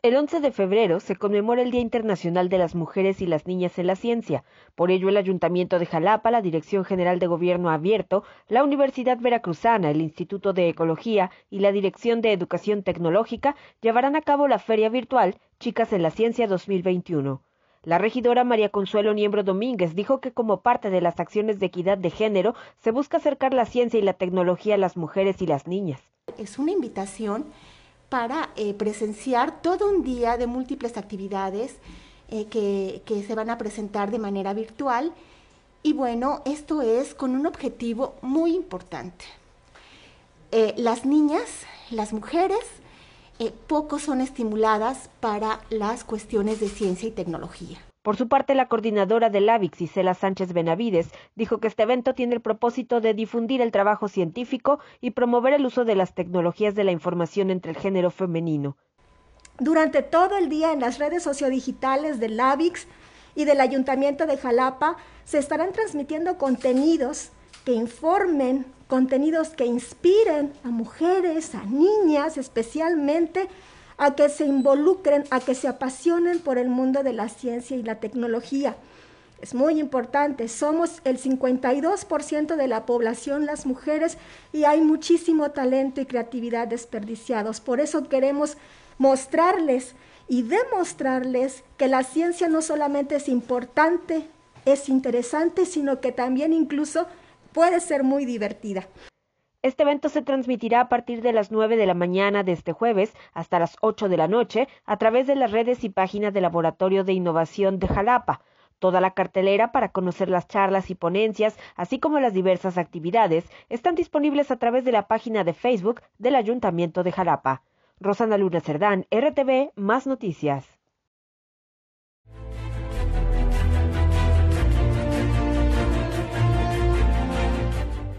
El 11 de febrero se conmemora el Día Internacional de las Mujeres y las Niñas en la Ciencia. Por ello, el Ayuntamiento de Jalapa, la Dirección General de Gobierno Abierto, la Universidad Veracruzana, el Instituto de Ecología y la Dirección de Educación Tecnológica llevarán a cabo la feria virtual Chicas en la Ciencia 2021. La regidora María Consuelo Niembro Domínguez dijo que como parte de las acciones de equidad de género se busca acercar la ciencia y la tecnología a las mujeres y las niñas. Es una invitación para eh, presenciar todo un día de múltiples actividades eh, que, se van a presentar de manera virtual. Y bueno, esto es con un objetivo muy importante. Eh, las niñas, las mujeres, poco son estimuladas para las cuestiones de ciencia y tecnología. Por su parte, la coordinadora del LAVIX, Isela Sánchez Benavides, dijo que este evento tiene el propósito de difundir el trabajo científico y promover el uso de las tecnologías de la información entre el género femenino. Durante todo el día en las redes sociodigitales del LAVIX y del Ayuntamiento de Jalapa se estarán transmitiendo contenidos que informen, contenidos que inspiren a mujeres, a niñas especialmente, a que se involucren, a que se apasionen por el mundo de la ciencia y la tecnología. Es muy importante, somos el 52% de la población las mujeres y hay muchísimo talento y creatividad desperdiciados. Por eso queremos mostrarles y demostrarles que la ciencia no solamente es importante, es interesante, sino que también incluso puede ser muy divertida. Este evento se transmitirá a partir de las 9 de la mañana de este jueves hasta las 8 de la noche a través de las redes y página del Laboratorio de Innovación de Jalapa. Toda la cartelera para conocer las charlas y ponencias, así como las diversas actividades, están disponibles a través de la página de Facebook del Ayuntamiento de Jalapa. Rosana Luna Cerdán, RTV, Más Noticias.